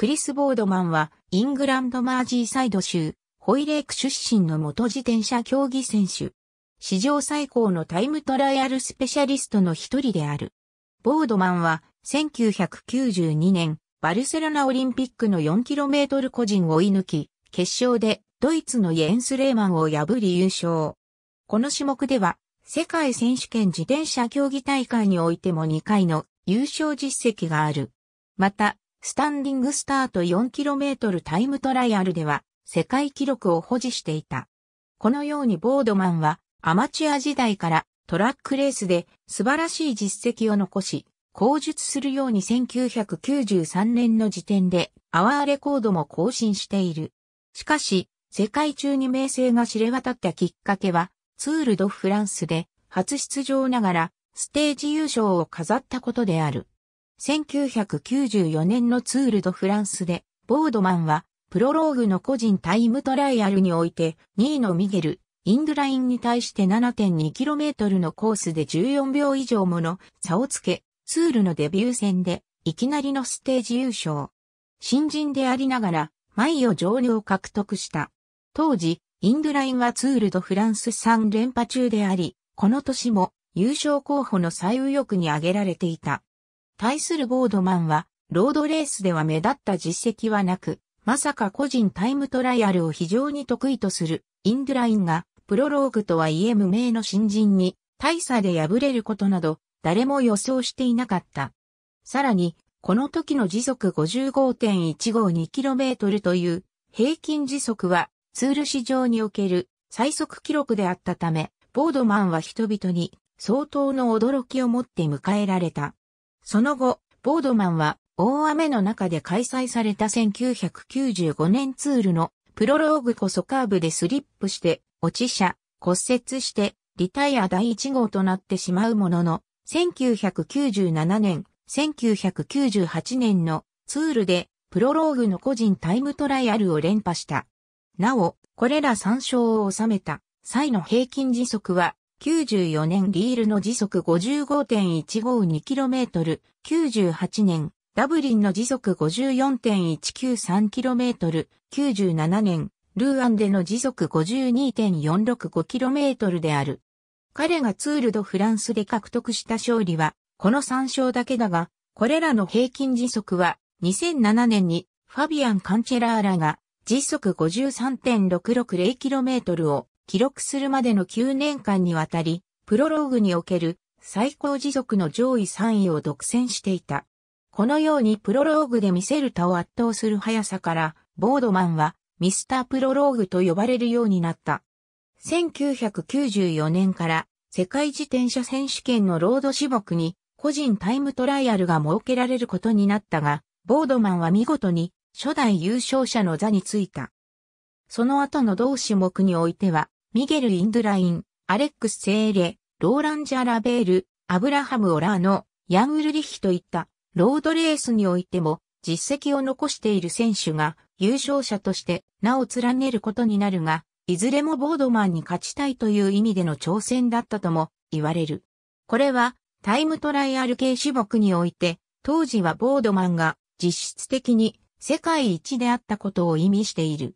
クリス・ボードマンは、イングランドマージーサイド州、ホイレーク出身の元自転車競技選手。史上最高のタイムトライアルスペシャリストの一人である。ボードマンは、1992年、バルセロナオリンピックの 4km 個人を追い抜き、決勝でドイツのイェンス・レーマンを破り優勝。この種目では、世界選手権自転車競技大会においても2回の優勝実績がある。また、スタンディングスタート 4km タイムトライアルでは世界記録を保持していた。このようにボードマンはアマチュア時代からトラックレースで素晴らしい実績を残し、口述するように1993年の時点でアワーレコードも更新している。しかし、世界中に名声が知れ渡ったきっかけは、ツール・ド・フランスで初出場ながらステージ優勝を飾ったことである。1994年のツール・ド・フランスで、ボードマンは、プロローグの個人タイムトライアルにおいて、2位のミゲル、インドラインに対して 7.2km のコースで14秒以上もの差をつけ、ツールのデビュー戦で、いきなりのステージ優勝。新人でありながら、毎を上流を獲得した。当時、インドラインはツールドフランス3連覇中であり、この年も優勝候補の最右翼に挙げられていた。対するボードマンは、ロードレースでは目立った実績はなく、まさか個人タイムトライアルを非常に得意とするインドラインが、プロローグとはいえ無名の新人に、大差で敗れることなど、誰も予想していなかった。さらに、この時の時速 55.152km という平均時速はツール市場における最速記録であったため、ボードマンは人々に相当の驚きを持って迎えられた。その後、ボードマンは大雨の中で開催された1995年ツールのプロローグこそカーブでスリップして落ち車、骨折してリタイア第1号となってしまうものの、1997年、1998年のツールでプロローグの個人タイムトライアルを連覇した。なお、これら3勝を収めた際の平均時速は94年リールの時速 55.152km、98年ダブリンの時速 54.193km、97年ルーアンでの時速 52.465km である。彼がツールドフランスで獲得した勝利は、この3勝だけだが、これらの平均時速は、2007年にファビアン・カンチェラーラが時速 53.660km を記録するまでの9年間にわたり、プロローグにおける最高時速の上位3位を独占していた。このようにプロローグで見せる他を圧倒する速さから、ボードマンはミスタープロローグと呼ばれるようになった。1994年から世界自転車選手権のロード種目に個人タイムトライアルが設けられることになったが、ボードマンは見事に初代優勝者の座についた。その後の同種目においては、ミゲル・インドライン、アレックス・セーレ、ローランジャ・ラベール、アブラハム・オラーノ、ヤン・グルリヒといったロードレースにおいても実績を残している選手が優勝者として名を連ねることになるが、いずれもボードマンに勝ちたいという意味での挑戦だったとも言われる。これはタイムトライアル系種目において、当時はボードマンが実質的に世界一であったことを意味している。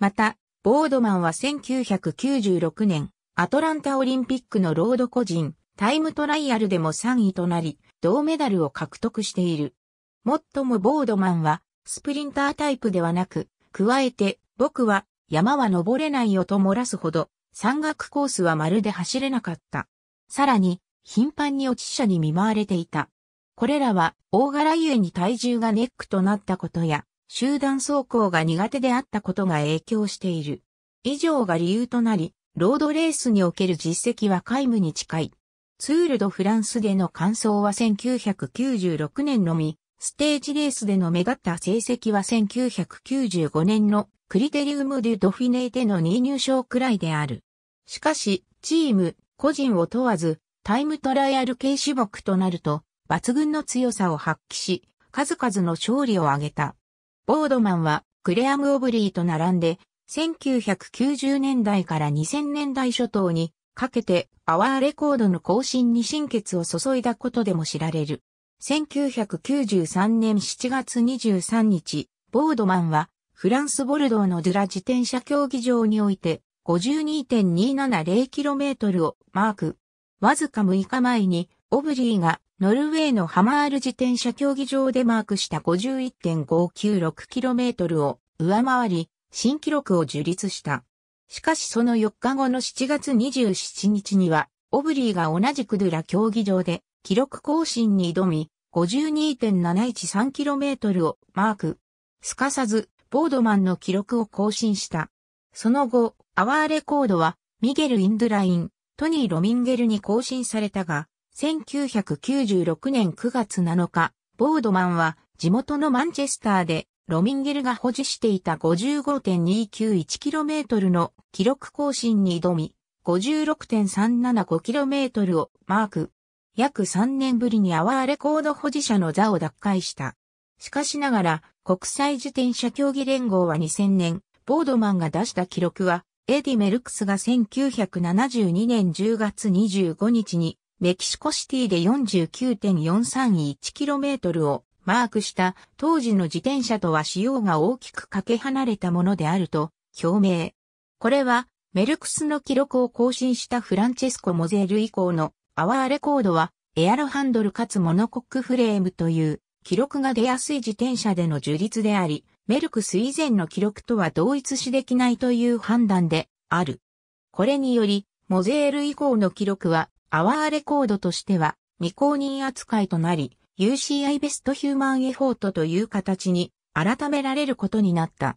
また、ボードマンは1996年、アトランタオリンピックのロード個人、タイムトライアルでも3位となり、銅メダルを獲得している。もっともボードマンは、スプリンタータイプではなく、加えて、僕は、山は登れないよと漏らすほど、山岳コースはまるで走れなかった。さらに、頻繁に落ち者に見舞われていた。これらは、大柄ゆえに体重がネックとなったことや、集団走行が苦手であったことが影響している。以上が理由となり、ロードレースにおける実績は皆無に近い。ツールドフランスでの完走は1996年のみ、ステージレースでの目立った成績は1995年のクリテリウム・デュ・ドフィネーでの2位入賞くらいである。しかし、チーム、個人を問わず、タイムトライアル系種目となると、抜群の強さを発揮し、数々の勝利を挙げた。ボードマンはクレアム・オブリーと並んで、1990年代から2000年代初頭にかけてアワーレコードの更新に心血を注いだことでも知られる。1993年7月23日、ボードマンはフランス・ボルドーのドゥラ自転車競技場において 52.270km をマーク。わずか6日前にオブリーがノルウェーのハマール自転車競技場でマークした 51.596km を上回り、新記録を樹立した。しかしその4日後の7月27日には、オブリーが同じクドゥラ競技場で記録更新に挑み、52.713km をマーク。すかさず、ボードマンの記録を更新した。その後、アワーレコードは、ミゲル・インドライン、トニー・ロミンゲルに更新されたが、1996年9月7日、ボードマンは地元のマンチェスターでロミンゲルが保持していた 55.291km の記録更新に挑み、56.375km をマーク。約3年ぶりにアワーレコード保持者の座を奪回した。しかしながら、国際自転車競技連合は2000年、ボードマンが出した記録は、エディ・メルクスが1972年10月25日にメキシコシティで 49.431km をマークした当時の自転車とは仕様が大きくかけ離れたものであると表明。これはメルクスの記録を更新したフランチェスコ・モゼール以降のアワーレコードはエアロハンドルかつモノコックフレームという記録が出やすい自転車での樹立であり、メルクス以前の記録とは同一視できないという判断である。これにより、モゼール以降の記録はアワーレコードとしては未公認扱いとなり、UCI ベストヒューマンエフォートという形に改められることになった。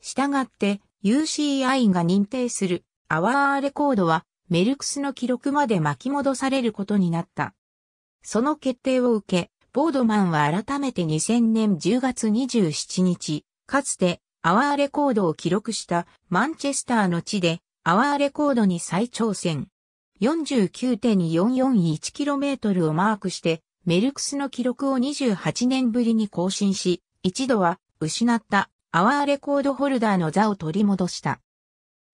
したがって UCI が認定するアワーレコードはメルクスの記録まで巻き戻されることになった。その決定を受け、ボードマンは改めて2000年10月27日、かつてアワーレコードを記録したマンチェスターの地でアワーレコードに再挑戦。4 9 4 4 1 k m をマークして、メルクスの記録を28年ぶりに更新し、一度は失ったアワーレコードホルダーの座を取り戻した。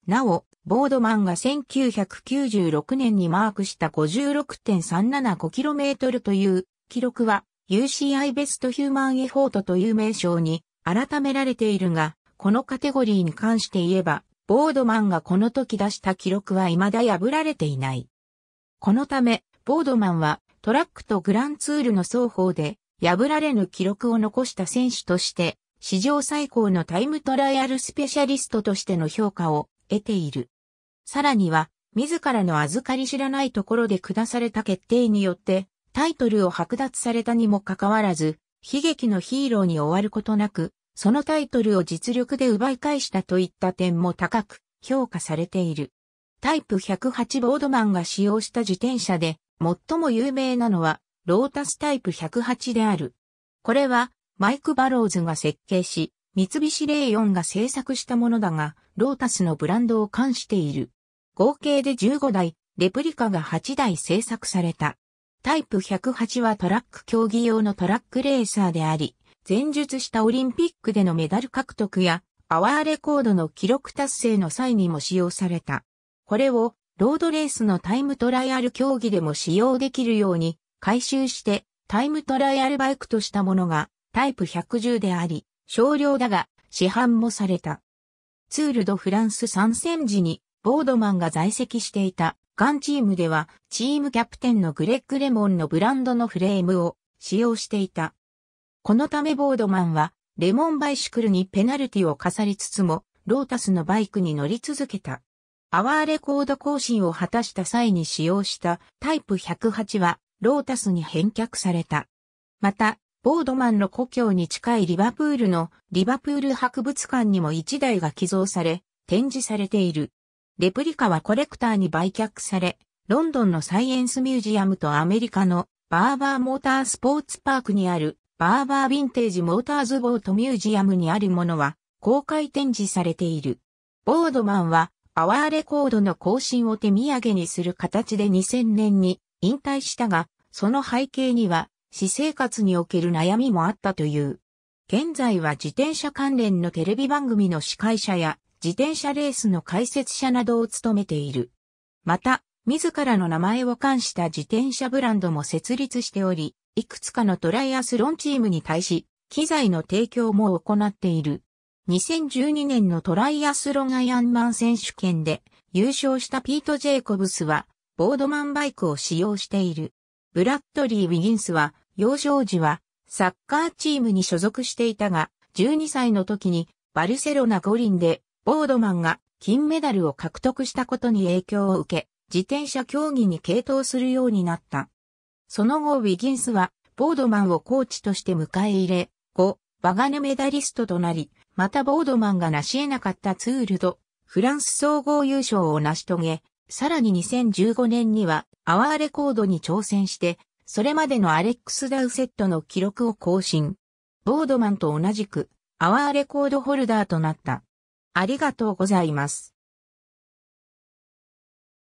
なお、ボードマンが1996年にマークした 56.375km という記録は UCI ベストヒューマンエフォートという名称に改められているが、このカテゴリーに関して言えばボードマンがこの時出した記録は未だ破られていない。このため、ボードマンはトラックとグランツールの双方で破られぬ記録を残した選手として、史上最高のタイムトライアルスペシャリストとしての評価を得ている。さらには、自らの預かり知らないところで下された決定によって、タイトルを剥奪されたにもかかわらず、悲劇のヒーローに終わることなく、そのタイトルを実力で奪い返したといった点も高く評価されている。タイプ108ボードマンが使用した自転車で最も有名なのはロータスタイプ108である。これはマイク・バローズが設計し、三菱レイオンが制作したものだが、ロータスのブランドを冠している。合計で15台、レプリカが8台制作された。タイプ108はトラック競技用のトラックレーサーであり、前述したオリンピックでのメダル獲得や、アワーレコードの記録達成の際にも使用された。これを、ロードレースのタイムトライアル競技でも使用できるように、回収して、タイムトライアルバイクとしたものが、タイプ110であり、少量だが、市販もされた。ツールドフランス参戦時に、ボードマンが在籍していた、ガンチームでは、チームキャプテンのグレッグ・レモンのブランドのフレームを使用していた。このためボードマンは、レモンバイシクルにペナルティを課されつつも、ロータスのバイクに乗り続けた。アワーレコード更新を果たした際に使用したタイプ108は、ロータスに返却された。また、ボードマンの故郷に近いリバプールのリバプール博物館にも1台が寄贈され、展示されている。レプリカはコレクターに売却され、ロンドンのサイエンスミュージアムとアメリカのバーバーモータースポーツパークにあるバーバーヴィンテージモーターズボートミュージアムにあるものは公開展示されている。ボードマンはアワーレコードの更新を手土産にする形で2000年に引退したが、その背景には私生活における悩みもあったという。現在は自転車関連のテレビ番組の司会者や自転車レースの解説者などを務めている。また、自らの名前を冠した自転車ブランドも設立しており、いくつかのトライアスロンチームに対し、機材の提供も行っている。2012年のトライアスロンアイアンマン選手権で優勝したピート・ジェイコブスは、ボードマンバイクを使用している。ブラッドリー・ウィギンスは、幼少時は、サッカーチームに所属していたが、12歳の時に、バルセロナ五輪で、ボードマンが金メダルを獲得したことに影響を受け、自転車競技に傾倒するようになった。その後ウィギンスはボードマンをコーチとして迎え入れ、後、バガネメダリストとなり、またボードマンが成し得なかったツールド、フランス総合優勝を成し遂げ、さらに2015年にはアワーレコードに挑戦して、それまでのアレックス・ダウセットの記録を更新。ボードマンと同じくアワーレコードホルダーとなった。ありがとうございます。